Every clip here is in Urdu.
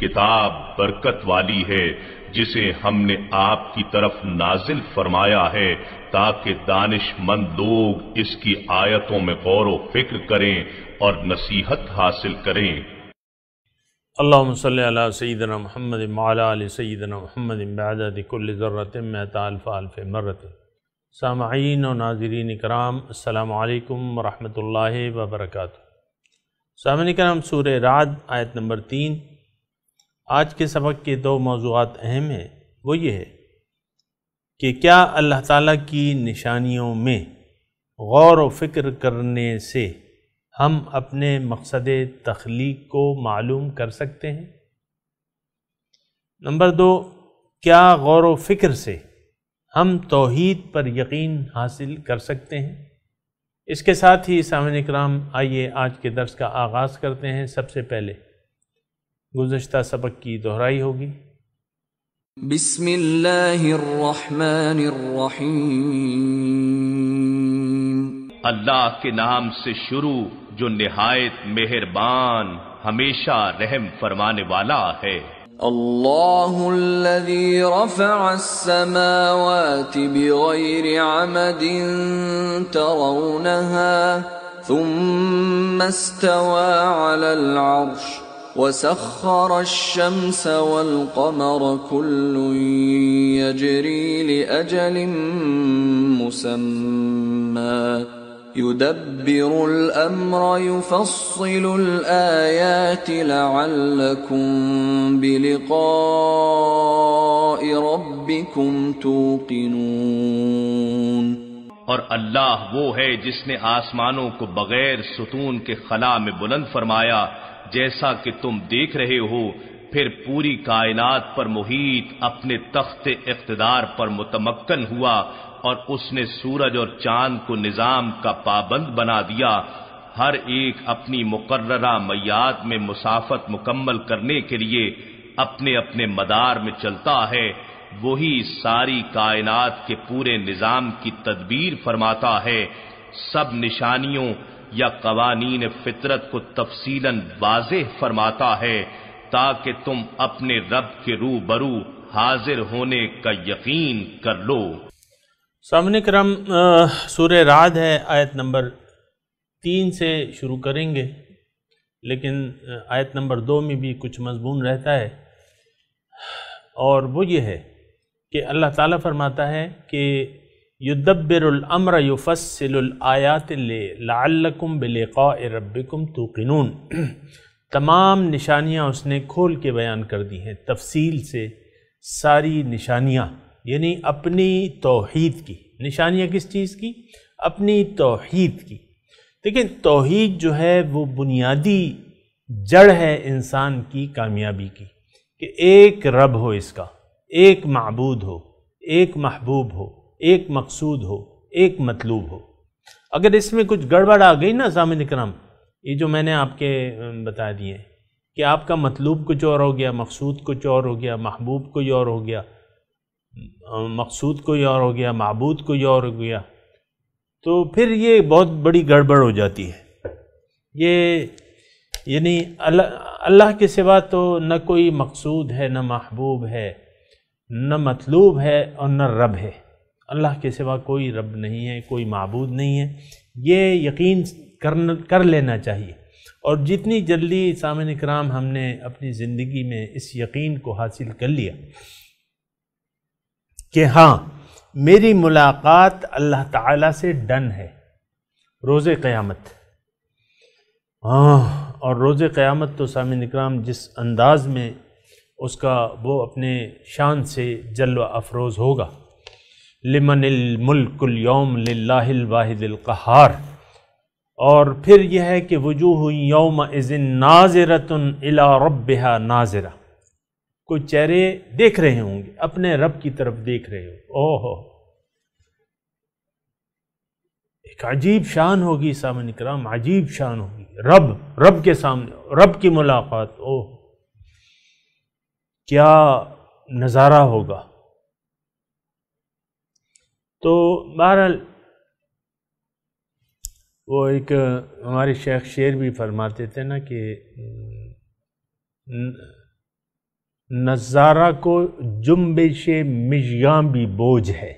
کتاب برکت والی ہے جسے ہم نے آپ کی طرف نازل فرمایا ہے تاکہ دانش مند لوگ اس کی آیتوں میں غور و فکر کریں اور نصیحت حاصل کریں اللہ میں علیہ الف مرت سامعین و ناظرین کرام السلام علیکم ورحمۃ اللہ وبرکاتہ سامعین کرام سورہ رعد آیت نمبر تین آج کے سبق کے دو موضوعات اہم ہیں وہ یہ ہے کہ کیا اللہ تعالیٰ کی نشانیوں میں غور و فکر کرنے سے ہم اپنے مقصد تخلیق کو معلوم کر سکتے ہیں نمبر دو کیا غور و فکر سے ہم توحید پر یقین حاصل کر سکتے ہیں اس کے ساتھ ہی سامعین اکرام آئیے آج کے درس کا آغاز کرتے ہیں سب سے پہلے گزشتہ سبق کی دہرائی ہوگی بسم اللہ الرحمن الرحیم اللہ کے نام سے شروع جو نہایت مہربان ہمیشہ رحم فرمانے والا ہے اللہ الذي رفع السماوات بغير عمد ترونها ثم استوى على العرش وسخر الشمس والقمر كل يجري لأجل مسمى يدبر الأمر يفصل الآيات لعلكم بلقاء ربكم توقنون اور اللہ وہ ہے جس نے آسمانوں کو بغیر ستون کے خلا میں بلند فرمایا جیسا کہ تم دیکھ رہے ہو پھر پوری کائنات پر محیط اپنے تخت اقتدار پر متمکن ہوا اور اس نے سورج اور چاند کو نظام کا پابند بنا دیا ہر ایک اپنی مقررہ میاد میں مسافت مکمل کرنے کے لیے اپنے اپنے مدار میں چلتا ہے وہی ساری کائنات کے پورے نظام کی تدبیر فرماتا ہے سب نشانیوں یا قوانین فطرت کو تفصیل واضح فرماتا ہے تاکہ تم اپنے رب کے رو برو حاضر ہونے کا یقین کر لو سامن کرم سور راد ہے آیت نمبر تین سے شروع کریں گے لیکن آیت نمبر دو میں بھی کچھ مضمون رہتا ہے اور وہ یہ ہے کہ اللہ تعالیٰ فرماتا ہے کہ یدبر الامر الایات لاكم بلقا رب كم تو تمام نشانیاں اس نے کھول کے بیان کر دی ہیں تفصیل سے ساری نشانیاں یعنی اپنی توحید کی نشانیاں کس چیز کی اپنی توحید کی لیکن توحید جو ہے وہ بنیادی جڑ ہے انسان کی کامیابی کی کہ ایک رب ہو اس کا ایک معبود ہو ایک محبوب ہو ایک مقصود ہو ایک مطلوب ہو اگر اس میں کچھ گڑبڑ آ گئی نا سامع اکرام یہ جو میں نے آپ کے بتا دیے کہ آپ کا مطلوب کچھ اور ہو گیا مقصود کچھ اور ہو گیا محبوب کوئی اور ہو گیا مقصود کوئی اور ہو گیا معبود کوئی اور ہو گیا تو پھر یہ بہت بڑی گڑبڑ ہو جاتی ہے یہ یعنی اللہ کے سوا تو نہ کوئی مقصود ہے نہ محبوب ہے نہ مطلوب ہے اور نہ رب ہے اللہ کے سوا کوئی رب نہیں ہے کوئی معبود نہیں ہے یہ یقین کر لینا چاہیے اور جتنی جلدی سامن اکرام ہم نے اپنی زندگی میں اس یقین کو حاصل کر لیا کہ ہاں میری ملاقات اللہ تعالیٰ سے ڈن ہے روز قیامت ہاں اور روز قیامت تو سامن اکرام جس انداز میں اس کا وہ اپنے شان سے جلوہ افروز ہوگا لمن الملک الیوم للہ الواحد القہار اور پھر یہ ہے کہ وجوہ یوم ناظرت الی ربها ناظرہ کوئی چہرے دیکھ رہے ہوں گے اپنے رب کی طرف دیکھ رہے ہوں گے او ہو ایک عجیب شان ہوگی سامن اکرام عجیب شان ہوگی رب رب کے سامنے رب کی ملاقات او کیا نظارہ ہوگا تو بہرحال وہ ایک ہمارے شیخ شعر بھی فرماتے تھے نا کہ نظارہ کو جنبش مشغاں بھی بوجھ ہے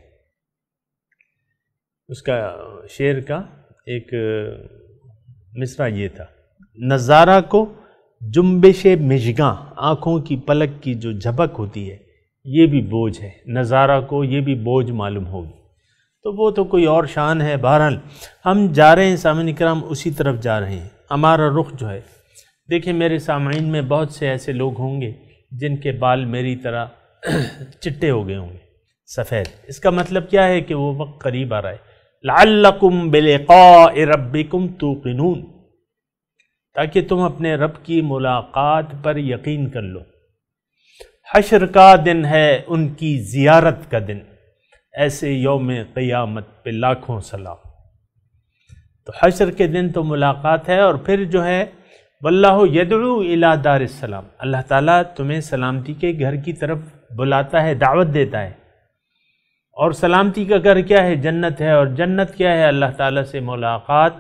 اس کا شعر کا ایک مصرہ یہ تھا نظارہ کو جنبش مشغاں آنکھوں کی پلک کی جو جھپک ہوتی ہے یہ بھی بوجھ ہے نظارہ کو یہ بھی بوجھ معلوم ہوگی تو وہ تو کوئی اور شان ہے بہرحال ہم جا رہے ہیں سامعین کرام اسی طرف جا رہے ہیں ہمارا رخ جو ہے دیکھیں میرے سامعین میں بہت سے ایسے لوگ ہوں گے جن کے بال میری طرح چٹے ہو گئے ہوں گے سفید اس کا مطلب کیا ہے کہ وہ وقت قریب آ رہا ہے لعلکم بلقاء ربکم توقنون تاکہ تم اپنے رب کی ملاقات پر یقین کر لو حشر کا دن ہے ان کی زیارت کا دن ایسے یوم قیامت پہ لاکھوں سلام تو حشر کے دن تو ملاقات ہے اور پھر جو ہے یدعو الہ دار السلام اللہ تعالیٰ تمہیں سلامتی کے گھر کی طرف بلاتا ہے دعوت دیتا ہے اور سلامتی کا گھر کیا ہے جنت ہے اور جنت کیا ہے اللہ تعالیٰ سے ملاقات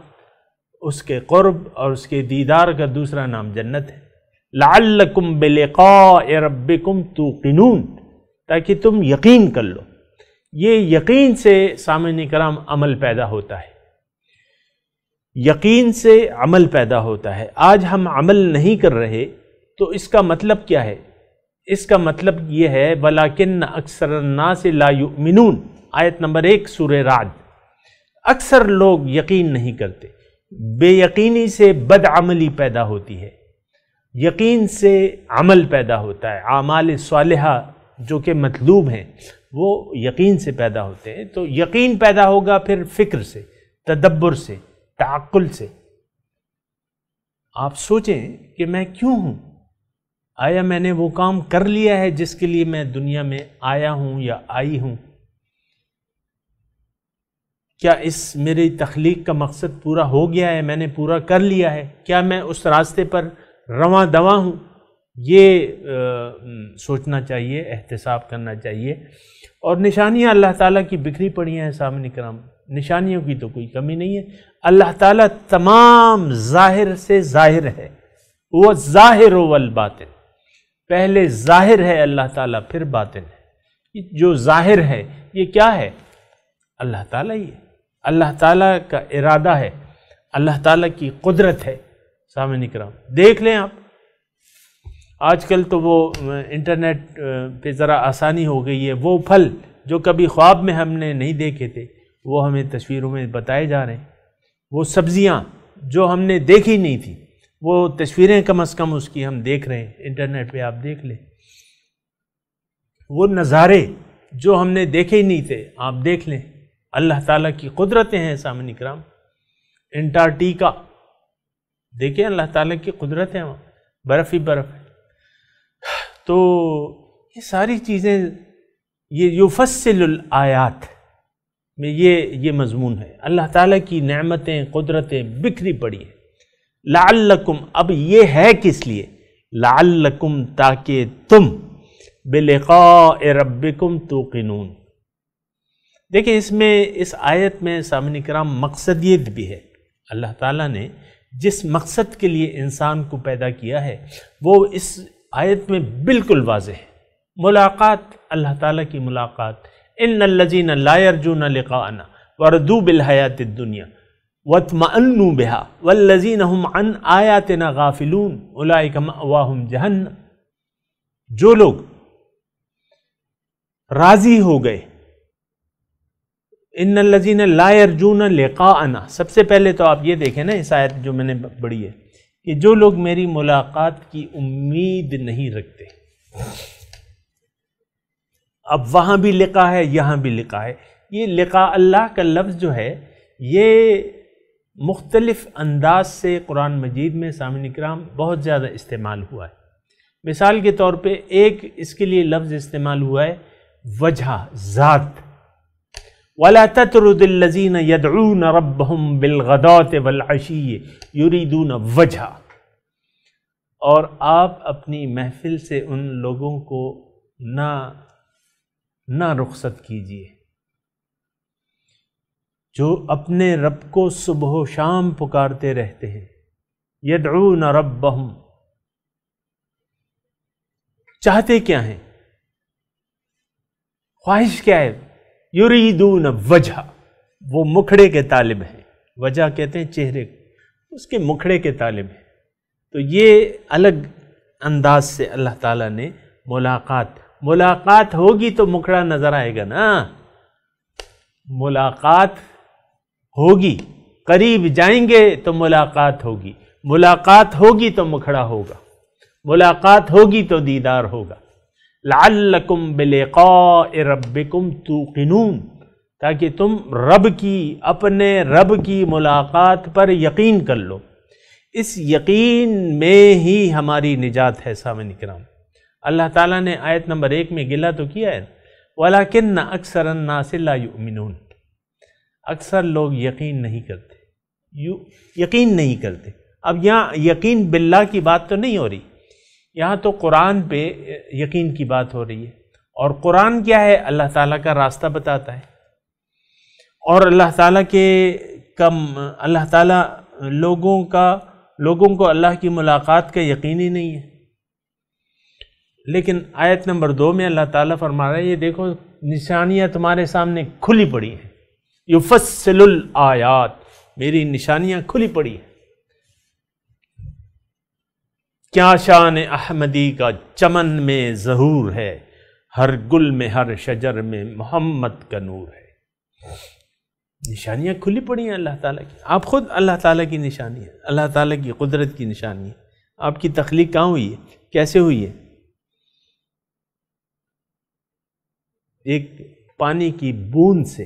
اس کے قرب اور اس کے دیدار کا دوسرا نام جنت ہے لعلکم بلقاء ربکم توقنون تاکہ تم یقین کر لو یہ یقین سے سامع کرام عمل پیدا ہوتا ہے یقین سے عمل پیدا ہوتا ہے آج ہم عمل نہیں کر رہے تو اس کا مطلب کیا ہے اس کا مطلب یہ ہے ولیکن اکثر الناس لا یؤمنون آیت نمبر ایک سورہ راج اکثر لوگ یقین نہیں کرتے بے یقینی سے بد عملی پیدا ہوتی ہے یقین سے عمل پیدا ہوتا ہے اعمال صالحہ جو کہ مطلوب ہیں وہ یقین سے پیدا ہوتے ہیں تو یقین پیدا ہوگا پھر فکر سے تدبر سے تعقل سے آپ سوچیں کہ میں کیوں ہوں آیا میں نے وہ کام کر لیا ہے جس کے لیے میں دنیا میں آیا ہوں یا آئی ہوں کیا اس میری تخلیق کا مقصد پورا ہو گیا ہے میں نے پورا کر لیا ہے کیا میں اس راستے پر رواں دوا ہوں یہ سوچنا چاہیے احتساب کرنا چاہیے اور نشانیاں اللہ تعالیٰ کی بکھری پڑی ہیں سامنے کرام نشانیوں کی تو کوئی کمی نہیں ہے اللہ تعالیٰ تمام ظاہر سے ظاہر ہے وہ ظاہر و الباطن پہلے ظاہر ہے اللہ تعالیٰ پھر باطن ہے جو ظاہر ہے یہ کیا ہے اللہ تعالیٰ ہی ہے اللہ تعالیٰ کا ارادہ ہے اللہ تعالیٰ کی قدرت ہے سامنے کرام دیکھ لیں آپ آج کل تو وہ انٹرنیٹ پہ ذرا آسانی ہو گئی ہے وہ پھل جو کبھی خواب میں ہم نے نہیں دیکھے تھے وہ ہمیں تصویروں میں بتائے جا رہے ہیں وہ سبزیاں جو ہم نے دیکھی نہیں تھی وہ تصویریں کم از کم اس کی ہم دیکھ رہے ہیں انٹرنیٹ پہ آپ دیکھ لیں وہ نظارے جو ہم نے دیکھے ہی نہیں تھے آپ دیکھ لیں اللہ تعالیٰ کی قدرتیں ہیں سامن اکرام انٹارٹیکا دیکھیں اللہ تعالیٰ کی قدرتیں وہاں برف ہی برف ہے تو یہ ساری چیزیں یہ یفصل فصل میں یہ یہ مضمون ہے اللہ تعالیٰ کی نعمتیں قدرتیں بکھری پڑی ہیں لعلکم اب یہ ہے کس لیے لعلکم تاکہ تم بلقاء ربکم توقنون دیکھیں اس میں اس آیت میں سامنے کرام مقصدیت بھی ہے اللہ تعالیٰ نے جس مقصد کے لیے انسان کو پیدا کیا ہے وہ اس آیت میں بالکل واضح ہے ملاقات اللہ تعالیٰ کی ملاقات ان الذین لا یرجون لقاءنا وردو بالحیات الدنیا واتمعنو بها والذین هم عن آیاتنا غافلون اولائک مأواہم جہنم جو لوگ راضی ہو گئے ان الذین لا یرجون لقاءنا سب سے پہلے تو آپ یہ دیکھیں نا اس آیت جو میں نے بڑی ہے کہ جو لوگ میری ملاقات کی امید نہیں رکھتے اب وہاں بھی لکھا ہے یہاں بھی لکھا ہے یہ لکھا اللہ کا لفظ جو ہے یہ مختلف انداز سے قرآن مجید میں سامن اکرام بہت زیادہ استعمال ہوا ہے مثال کے طور پہ ایک اس کے لیے لفظ استعمال ہوا ہے وجہ ذات تَتْرُدِ الَّذِينَ يَدْعُونَ رَبَّهُمْ بِالْغَدَاتِ وَالْعَشِيِّ يُرِيدُونَ وجہ اور آپ اپنی محفل سے ان لوگوں کو نہ نہ رخصت کیجیے جو اپنے رب کو صبح و شام پکارتے رہتے ہیں یدعون ربهم چاہتے کیا ہیں خواہش کیا ہے یریدون وجہ وہ مکھڑے کے طالب ہیں وجہ کہتے ہیں چہرے اس کے مکھڑے کے طالب ہیں تو یہ الگ انداز سے اللہ تعالیٰ نے ملاقات ملاقات ہوگی تو مکھڑا نظر آئے گا نا ملاقات ہوگی قریب جائیں گے تو ملاقات ہوگی ملاقات ہوگی تو مکھڑا ہوگا ملاقات ہوگی تو دیدار ہوگا لعلکم بلقاء ربکم توقنون تاکہ تم رب کی اپنے رب کی ملاقات پر یقین کر لو اس یقین میں ہی ہماری نجات ہے سامن اکرام اللہ تعالیٰ نے آیت نمبر ایک میں گلہ تو کیا ہے ولاکن اکثر لَا يُؤْمِنُونَ اکثر لوگ یقین نہیں کرتے یقین نہیں کرتے اب یہاں یقین باللہ کی بات تو نہیں ہو رہی یہاں تو قرآن پہ یقین کی بات ہو رہی ہے اور قرآن کیا ہے اللہ تعالیٰ کا راستہ بتاتا ہے اور اللہ تعالیٰ کے کم اللہ تعالیٰ لوگوں کا لوگوں کو اللہ کی ملاقات کا یقین ہی نہیں ہے لیکن آیت نمبر دو میں اللہ تعالیٰ فرما رہا ہے یہ دیکھو نشانیاں تمہارے سامنے کھلی پڑی ہیں یفصل الآیات میری نشانیاں کھلی پڑی ہیں کیا شان احمدی کا چمن میں ظہور ہے ہر گل میں ہر شجر میں محمد کا نور ہے نشانیاں کھلی پڑی ہیں اللہ تعالیٰ کی آپ خود اللہ تعالیٰ کی نشانی ہے اللہ تعالیٰ کی قدرت کی نشانی ہے آپ کی تخلیق کہاں ہوئی ہے کیسے ہوئی ہے ایک پانی کی بوند سے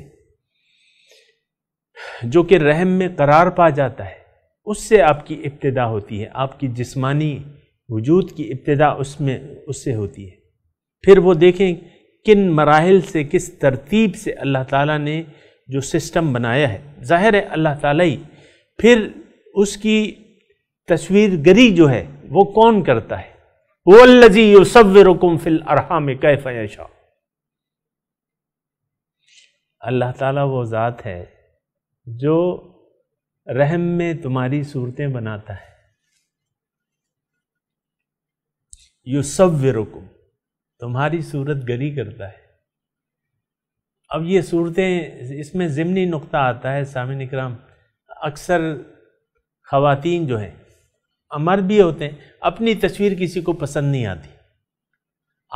جو کہ رحم میں قرار پا جاتا ہے اس سے آپ کی ابتدا ہوتی ہے آپ کی جسمانی وجود کی ابتدا اس میں اس سے ہوتی ہے پھر وہ دیکھیں کن مراحل سے کس ترتیب سے اللہ تعالیٰ نے جو سسٹم بنایا ہے ظاہر ہے اللہ تعالیٰ ہی پھر اس کی تصویر گری جو ہے وہ کون کرتا ہے وہ الجی یو صو رکم فل ارحام کی وہ ذات ہے جو رحم میں تمہاری صورتیں بناتا ہے یو سب تمہاری صورت گری کرتا ہے اب یہ صورتیں اس میں ضمنی نقطہ آتا ہے سامع اکرام اکثر خواتین جو ہیں امر بھی ہوتے ہیں اپنی تصویر کسی کو پسند نہیں آتی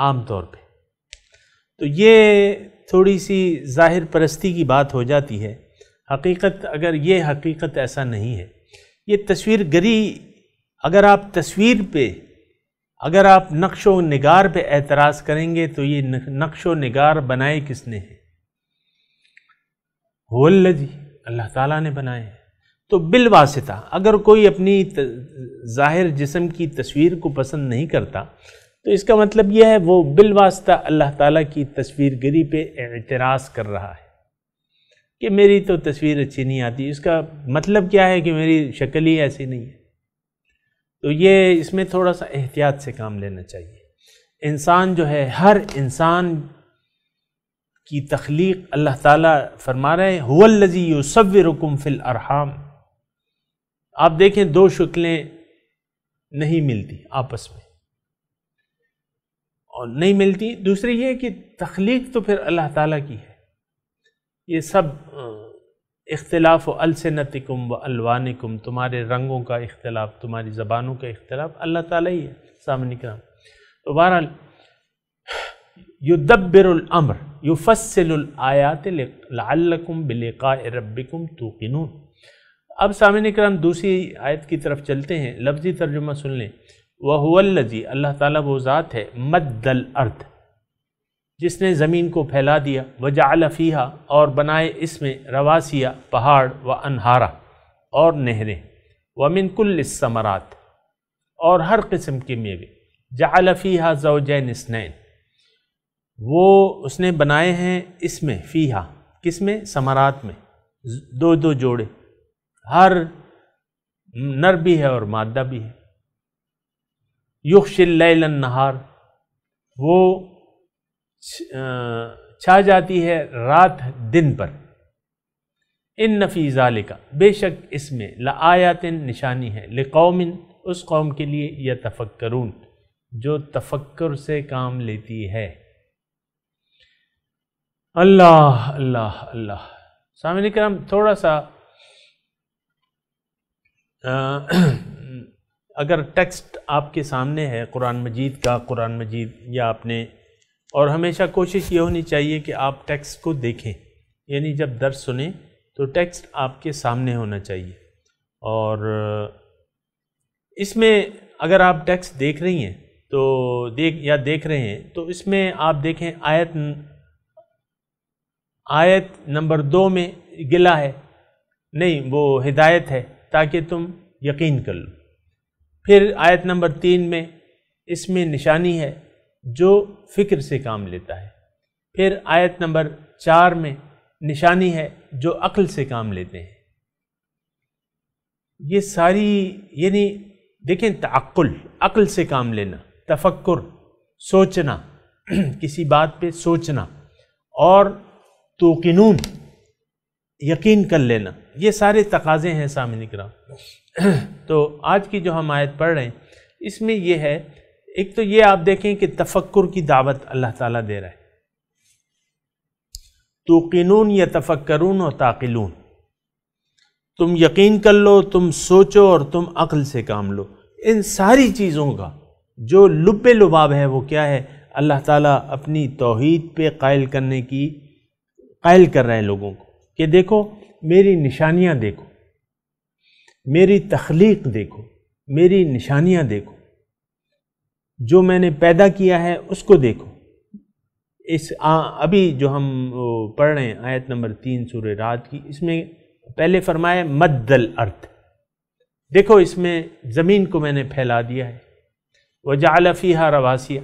عام طور پہ تو یہ تھوڑی سی ظاہر پرستی کی بات ہو جاتی ہے حقیقت اگر یہ حقیقت ایسا نہیں ہے یہ تصویر گری اگر آپ تصویر پہ اگر آپ نقش و نگار پہ اعتراض کریں گے تو یہ نقش و نگار بنائے کس نے ہیں ہو اللہ جی اللہ تعالیٰ نے بنائے ہیں تو بالواسطہ اگر کوئی اپنی ظاہر جسم کی تصویر کو پسند نہیں کرتا تو اس کا مطلب یہ ہے وہ بالواسطہ اللہ تعالیٰ کی تصویر گری پہ اعتراض کر رہا ہے کہ میری تو تصویر اچھی نہیں آتی اس کا مطلب کیا ہے کہ میری شکل ہی ایسی نہیں ہے تو یہ اس میں تھوڑا سا احتیاط سے کام لینا چاہیے انسان جو ہے ہر انسان کی تخلیق اللہ تعالیٰ فرما رہے ہیں ہو الزی و صب رکم فل ارحام آپ دیکھیں دو شکلیں نہیں ملتی آپس میں اور نہیں ملتی دوسری یہ کہ تخلیق تو پھر اللہ تعالیٰ کی ہے یہ سب اختلاف و السنتکم و الوانکم تمہارے رنگوں کا اختلاف تمہاری زبانوں کا اختلاف اللہ تعالیٰ ہی ہے سامنے کرام تو بہرحال یدبر الامر یفصل فسل لعلکم بلقاء ربکم توقنون اب سامع کرام دوسری آیت کی طرف چلتے ہیں لفظی ترجمہ سن لیں وَهُوَ الَّذِي اللہ تعالیٰ وہ ذات ہے مد الارض جس نے زمین کو پھیلا دیا وجعل فیہا اور بنائے اس میں رواسیہ پہاڑ و انہارا اور نہریں ومن کل کلس اور ہر قسم کے میوے جعل فیہا زوجین اسنین وہ اس نے بنائے ہیں اس میں فیہا کس میں ثمرات میں دو دو جوڑے ہر نر بھی ہے اور مادہ بھی ہے یخش اللیل نہار وہ چھا جاتی ہے رات دن پر ان نفیز ذالکا کا بے شک اس میں لآیاتن نشانی ہے لقوم اس قوم کے لیے یا تفکرون جو تفکر سے کام لیتی ہے اللہ اللہ اللہ سامین کرم تھوڑا سا اگر ٹیکسٹ آپ کے سامنے ہے قرآن مجید کا قرآن مجید یا آپ نے اور ہمیشہ کوشش یہ ہونی چاہیے کہ آپ ٹیکس کو دیکھیں یعنی جب در سنیں تو ٹیکسٹ آپ کے سامنے ہونا چاہیے اور اس میں اگر آپ ٹیکس دیکھ رہی ہیں تو دیکھ یا دیکھ رہے ہیں تو اس میں آپ دیکھیں آیت آیت نمبر دو میں گلا ہے نہیں وہ ہدایت ہے تاکہ تم یقین کر لو پھر آیت نمبر تین میں اس میں نشانی ہے جو فکر سے کام لیتا ہے پھر آیت نمبر چار میں نشانی ہے جو عقل سے کام لیتے ہیں یہ ساری یعنی دیکھیں تعقل عقل سے کام لینا تفکر سوچنا کسی بات پہ سوچنا اور توقنون یقین کر لینا یہ سارے تقاضے ہیں سامنے کرام تو آج کی جو ہم آیت پڑھ رہے ہیں اس میں یہ ہے ایک تو یہ آپ دیکھیں کہ تفکر کی دعوت اللہ تعالیٰ دے رہا ہے تو یا تفکرون اور تاقلون تم یقین کر لو تم سوچو اور تم عقل سے کام لو ان ساری چیزوں کا جو لب لباب ہے وہ کیا ہے اللہ تعالیٰ اپنی توحید پہ قائل کرنے کی قائل کر رہے ہیں لوگوں کو کہ دیکھو میری نشانیاں دیکھو میری تخلیق دیکھو میری نشانیاں دیکھو جو میں نے پیدا کیا ہے اس کو دیکھو اس ابھی جو ہم پڑھ رہے ہیں آیت نمبر تین سور رات کی اس میں پہلے فرمایا مدل ارتھ دیکھو اس میں زمین کو میں نے پھیلا دیا ہے وہ جعلفیہ رواسیہ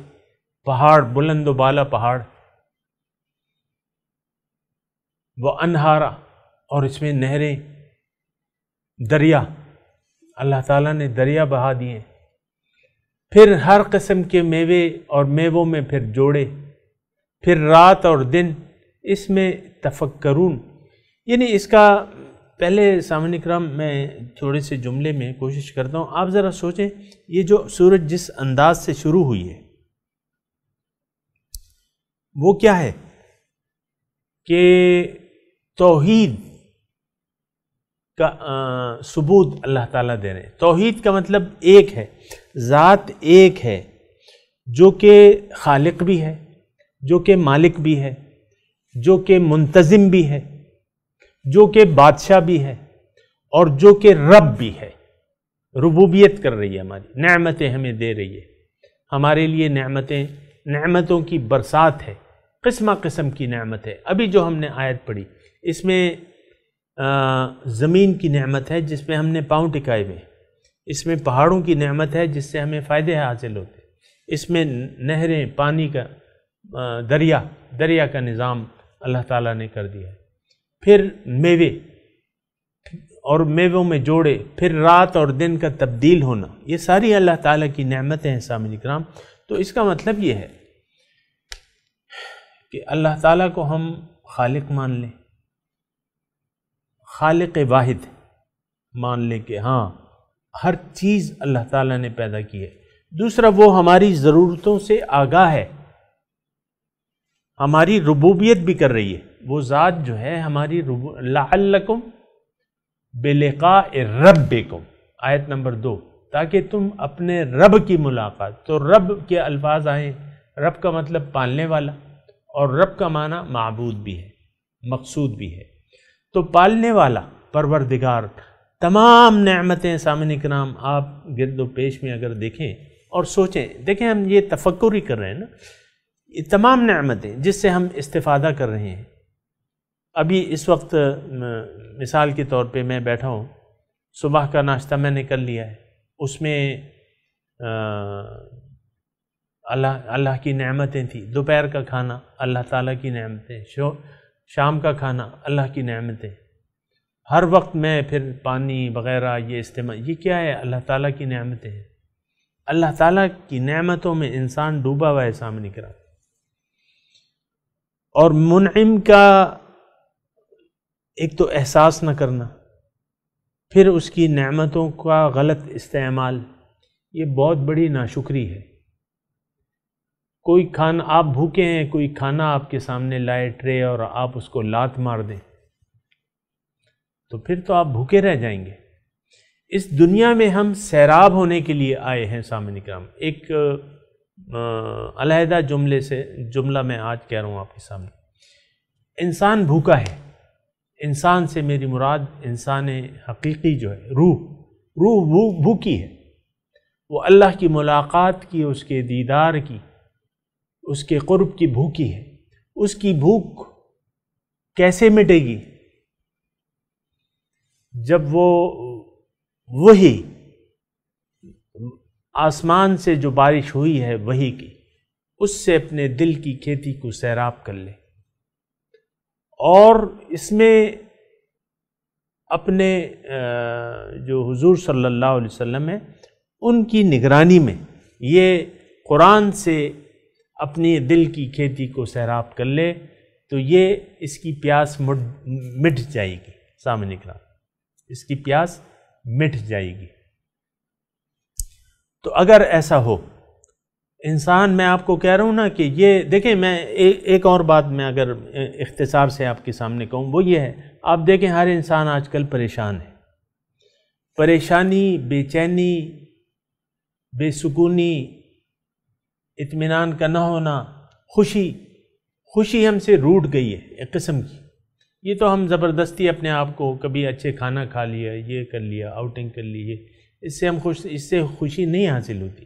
پہاڑ بلند و بالا پہاڑ وہ انہارا اور اس میں نہریں دریا اللہ تعالیٰ نے دریا بہا دیے ہیں پھر ہر قسم کے میوے اور میووں میں پھر جوڑے پھر رات اور دن اس میں تفکرون یعنی اس کا پہلے سامنے کرم میں تھوڑے سے جملے میں کوشش کرتا ہوں آپ ذرا سوچیں یہ جو سورج جس انداز سے شروع ہوئی ہے وہ کیا ہے کہ توحید کا ثبوت اللہ تعالیٰ دے رہے ہیں توحید کا مطلب ایک ہے ذات ایک ہے جو کہ خالق بھی ہے جو کہ مالک بھی ہے جو کہ منتظم بھی ہے جو کہ بادشاہ بھی ہے اور جو کہ رب بھی ہے ربوبیت کر رہی ہے ہماری نعمتیں ہمیں دے رہی ہے ہمارے لیے نعمتیں نعمتوں کی برسات ہے قسمہ قسم کی نعمت ہے ابھی جو ہم نے آیت پڑھی اس میں زمین کی نعمت ہے جس میں ہم نے پاؤں ٹکائے ہوئے اس میں پہاڑوں کی نعمت ہے جس سے ہمیں فائدے حاصل ہوتے اس میں نہریں پانی کا دریا دریا کا نظام اللہ تعالیٰ نے کر دیا ہے پھر میوے اور میووں میں جوڑے پھر رات اور دن کا تبدیل ہونا یہ ساری اللہ تعالیٰ کی نعمتیں ہیں سامع اکرام تو اس کا مطلب یہ ہے کہ اللہ تعالیٰ کو ہم خالق مان لیں خالق واحد مان لے کہ ہاں ہر چیز اللہ تعالیٰ نے پیدا کی ہے دوسرا وہ ہماری ضرورتوں سے آگاہ ہے ہماری ربوبیت بھی کر رہی ہے وہ ذات جو ہے ہماری ربو لعلکم بلقاء ربکم آیت نمبر دو تاکہ تم اپنے رب کی ملاقات تو رب کے الفاظ آئیں رب کا مطلب پالنے والا اور رب کا معنی معبود بھی ہے مقصود بھی ہے تو پالنے والا پروردگار تمام نعمتیں سامنے کرام آپ گرد و پیش میں اگر دیکھیں اور سوچیں دیکھیں ہم یہ تفکر ہی کر رہے ہیں نا یہ تمام نعمتیں جس سے ہم استفادہ کر رہے ہیں ابھی اس وقت مثال کے طور پہ میں بیٹھا ہوں صبح کا ناشتہ میں نے کر لیا ہے اس میں اللہ اللہ کی نعمتیں تھیں دوپہر کا کھانا اللہ تعالیٰ کی نعمتیں شو شام کا کھانا اللہ کی نعمتیں ہر وقت میں پھر پانی وغیرہ یہ استعمال یہ کیا ہے تعالیٰ کی نعمتیں ہیں اللہ تعالیٰ کی نعمتوں میں انسان ڈوبا ہوا ہے سامنے کرا اور منعم کا ایک تو احساس نہ کرنا پھر اس کی نعمتوں کا غلط استعمال یہ بہت بڑی ناشکری ہے کوئی کھانا آپ بھوکے ہیں کوئی کھانا آپ کے سامنے لائے ٹرے اور آپ اس کو لات مار دیں تو پھر تو آپ بھوکے رہ جائیں گے اس دنیا میں ہم سیراب ہونے کے لیے آئے ہیں سامنے کرام ایک علیحدہ جملے سے جملہ میں آج کہہ رہا ہوں آپ کے سامنے انسان بھوکا ہے انسان سے میری مراد انسان حقیقی جو ہے روح روح بھوکی ہے وہ اللہ کی ملاقات کی اس کے دیدار کی اس کے قرب کی بھوکی ہے اس کی بھوک کیسے مٹے گی جب وہ وہی آسمان سے جو بارش ہوئی ہے وہی کی اس سے اپنے دل کی کھیتی کو سیراب کر لے اور اس میں اپنے جو حضور صلی اللہ علیہ وسلم ہیں ان کی نگرانی میں یہ قرآن سے اپنے دل کی کھیتی کو سہراب کر لے تو یہ اس کی پیاس مٹ جائے گی سامنے نکلا اس کی پیاس مٹ جائے گی تو اگر ایسا ہو انسان میں آپ کو کہہ رہا ہوں نا کہ یہ دیکھیں میں ایک اور بات میں اگر اختصار سے آپ کے سامنے کہوں وہ یہ ہے آپ دیکھیں ہر انسان آج کل پریشان ہے پریشانی بے چینی بے سکونی اطمینان کا نہ ہونا خوشی خوشی ہم سے روٹ گئی ہے ایک قسم کی یہ تو ہم زبردستی اپنے آپ کو کبھی اچھے کھانا کھا لیا یہ کر لیا آؤٹنگ کر لی ہے اس سے ہم خوش اس سے خوشی نہیں حاصل ہوتی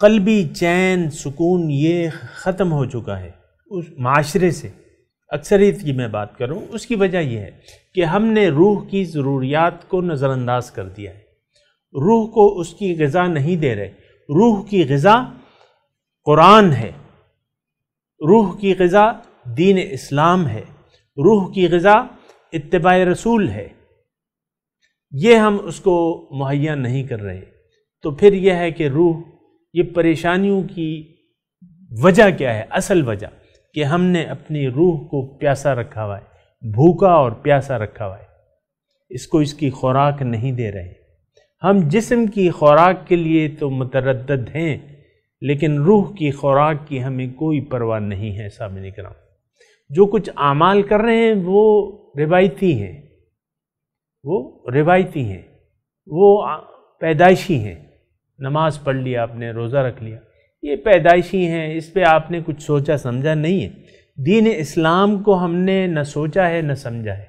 قلبی چین سکون یہ ختم ہو چکا ہے اس معاشرے سے اکثریت کی میں بات کروں اس کی وجہ یہ ہے کہ ہم نے روح کی ضروریات کو نظر انداز کر دیا ہے روح کو اس کی غذا نہیں دے رہے روح کی غذا قرآن ہے روح کی غذا دین اسلام ہے روح کی غذا اتباع رسول ہے یہ ہم اس کو مہیا نہیں کر رہے تو پھر یہ ہے کہ روح یہ پریشانیوں کی وجہ کیا ہے اصل وجہ کہ ہم نے اپنی روح کو پیاسا رکھا ہوا ہے بھوکا اور پیاسا رکھا ہوا ہے اس کو اس کی خوراک نہیں دے رہے ہم جسم کی خوراک کے لیے تو متردد ہیں لیکن روح کی خوراک کی ہمیں کوئی پرواہ نہیں ہے سامنے کرام جو کچھ اعمال کر رہے ہیں وہ روایتی ہیں وہ روایتی ہیں وہ پیدائشی ہیں نماز پڑھ لی آپ نے روزہ رکھ لیا یہ پیدائشی ہیں اس پہ آپ نے کچھ سوچا سمجھا نہیں ہے دین اسلام کو ہم نے نہ سوچا ہے نہ سمجھا ہے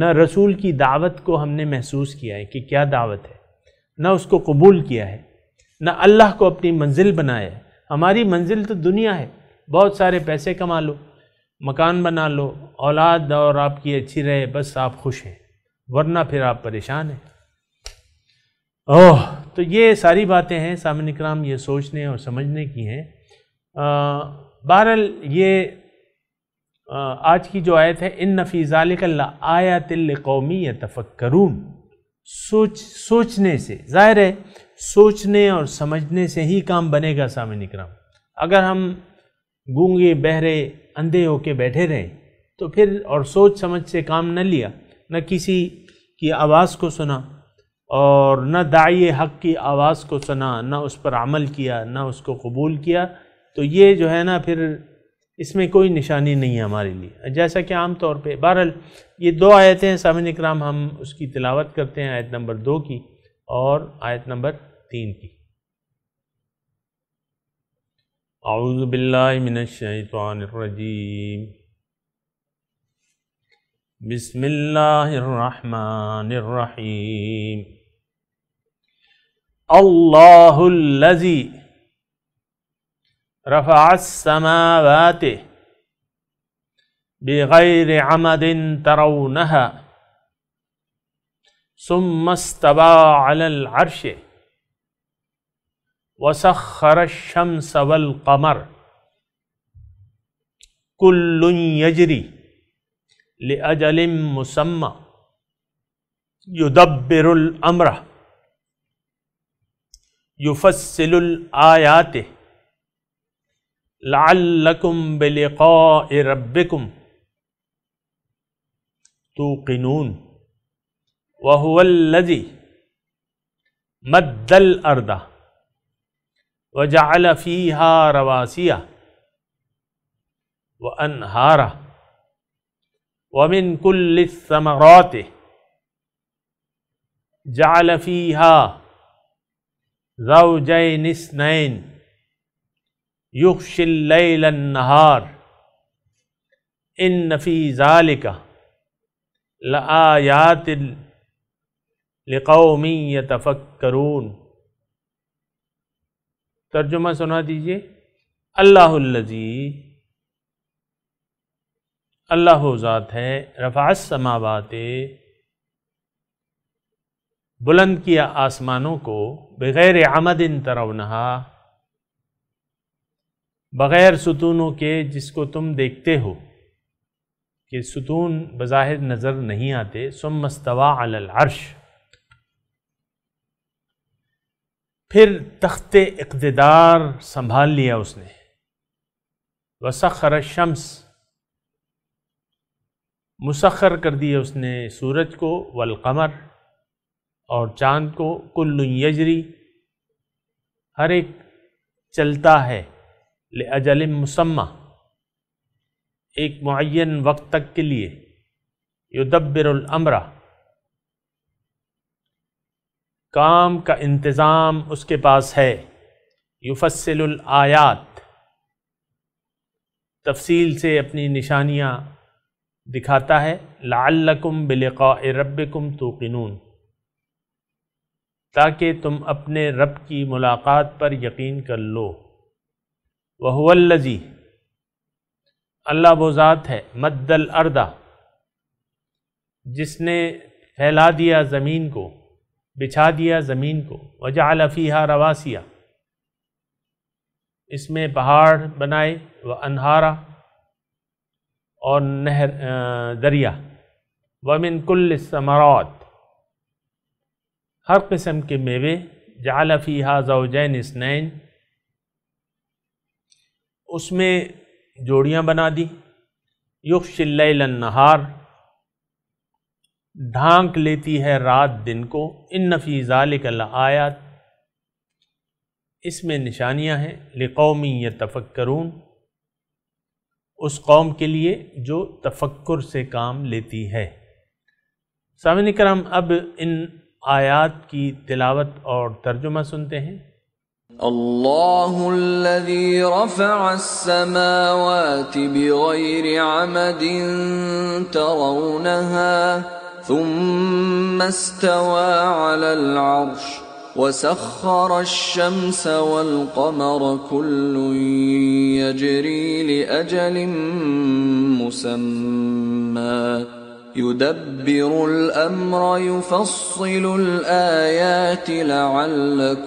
نہ رسول کی دعوت کو ہم نے محسوس کیا ہے کہ کیا دعوت ہے نہ اس کو قبول کیا ہے نہ اللہ کو اپنی منزل بنایا ہے ہماری منزل تو دنیا ہے بہت سارے پیسے کما لو مکان بنا لو اولاد اور آپ کی اچھی رہے بس آپ خوش ہیں ورنہ پھر آپ پریشان ہیں اوہ تو یہ ساری باتیں ہیں سامن اکرام یہ سوچنے اور سمجھنے کی ہیں بہرحال یہ آج کی جو آیت ہے ان نفیز ذالک اللہ آیا تلِ قومی یا تفک سوچ سوچنے سے ظاہر ہے سوچنے اور سمجھنے سے ہی کام بنے گا سامن اکرام اگر ہم گونگے بہرے اندھے ہو کے بیٹھے رہیں تو پھر اور سوچ سمجھ سے کام نہ لیا نہ کسی کی آواز کو سنا اور نہ دائی حق کی آواز کو سنا نہ اس پر عمل کیا نہ اس کو قبول کیا تو یہ جو ہے نا پھر اس میں کوئی نشانی نہیں ہے ہمارے لیے جیسا کہ عام طور پہ بہرحال یہ دو آیتیں ہیں سامن اکرام ہم اس کی تلاوت کرتے ہیں آیت نمبر دو کی اور آیت نمبر تین کی اعوذ باللہ من الشیطان الرجیم بسم اللہ الرحمن الرحیم اللہ اللہ رفع السماوات بغیر عمد ترونها ثم استبا على العرش وسخر الشمس والقمر كل يجري لأجل مسمى يدبر الأمر يفصل الآيات لعلكم بلقاء ربكم توقنون وهو الذي مد الأرض وجعل فيها رواسي وأنهارا ومن كل الثمرات جعل فيها زوجين اثنين اللیل النہار ان فی ذالک لآیات لقومی یتفکرون ترجمہ سنا دیجئے اللہ اللذی اللہ و ذات ہے رفع السماوات بلند کیا آسمانوں کو بغیر عمد ترونہا بغیر ستونوں کے جس کو تم دیکھتے ہو کہ ستون بظاہر نظر نہیں آتے سم مستوا الل العرش پھر تخت اقتدار سنبھال لیا اس نے وسخر شمس مسخر کر دیا اس نے سورج کو والقمر اور چاند کو کل یجری ہر ایک چلتا ہے لجلم مسمہ ایک معین وقت تک کے لیے الامرہ کام کا انتظام اس کے پاس ہے یوفصلآیات تفصیل سے اپنی نشانیاں دکھاتا ہے لعلکم بلقاء ربکم توقنون تاکہ تم اپنے رب کی ملاقات پر یقین کر لو الَّذِي اللہ وہ ذات ہے مد الْأَرْضَ جس نے پھیلا دیا زمین کو بچھا دیا زمین کو وَجَعَلَ فِيهَا رَوَاسِيَا رواسیہ اس میں پہاڑ بنائے و انہارا اور نہر دریا وَمِن كُلِّ کل ثمرات ہر قسم کے میوے جعل فِيهَا زوجین اسنین اس میں جوڑیاں بنا دی یخش اللیل النہار ڈھانک لیتی ہے رات دن کو ان نفی ذالک اللہ آیات اس میں نشانیاں ہیں لقومی قومی یا تفکرون اس قوم کے لیے جو تفکر سے کام لیتی ہے سامنے کرم اب ان آیات کی تلاوت اور ترجمہ سنتے ہیں الله الذي رفع السماوات بغير عمد ترونها ثم استوى على العرش وسخر الشمس والقمر كل يجري لاجل مسمى يدبر الامر يفصل الايات لعلكم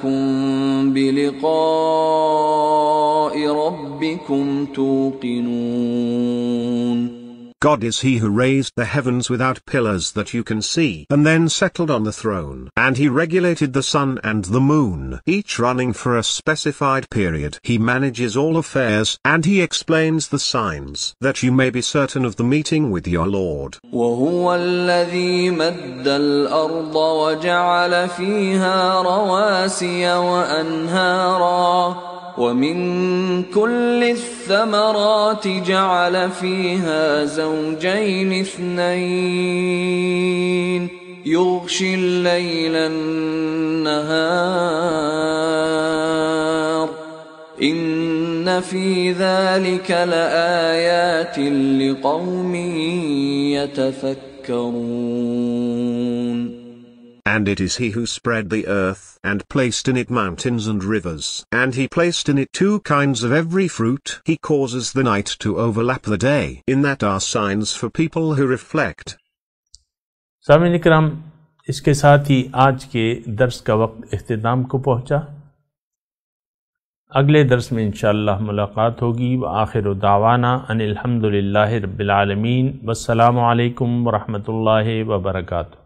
بلقاء ربكم توقنون God is he who raised the heavens without pillars that you can see and then settled on the throne. And he regulated the sun and the moon, each running for a specified period. He manages all affairs and he explains the signs that you may be certain of the meeting with your Lord. وجعل فيها رواسي وأنهارا ومن كل الثمرات جعل فيها زوجين اثنين يغشي الليل النهار ان في ذلك لايات لقوم يتفكرون And it is he who spread the earth and placed in it mountains and rivers. And he placed in it two kinds of every fruit. He causes the night to overlap the day. In that are signs for people who reflect. सामिन इकराम इसके साथ ही आज के दर्स का वक्त अख्ताम को पहुंचा अगले दर्स में इंशाल्लाह मुलाकात होगी व आखिर दावाना अनिलहमदिल्ला रबालमीन वसलम वरहमल वर्का